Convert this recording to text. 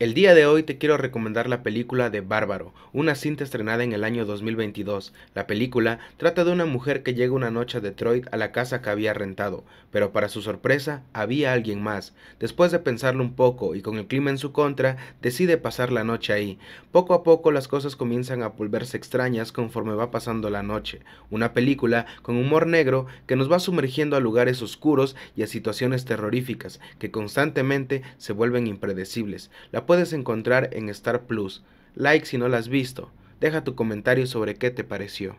El día de hoy te quiero recomendar la película de Bárbaro, una cinta estrenada en el año 2022. La película trata de una mujer que llega una noche a Detroit a la casa que había rentado, pero para su sorpresa había alguien más. Después de pensarlo un poco y con el clima en su contra, decide pasar la noche ahí. Poco a poco las cosas comienzan a volverse extrañas conforme va pasando la noche. Una película con humor negro que nos va sumergiendo a lugares oscuros y a situaciones terroríficas que constantemente se vuelven impredecibles. La puedes encontrar en Star Plus. Like si no la has visto. Deja tu comentario sobre qué te pareció.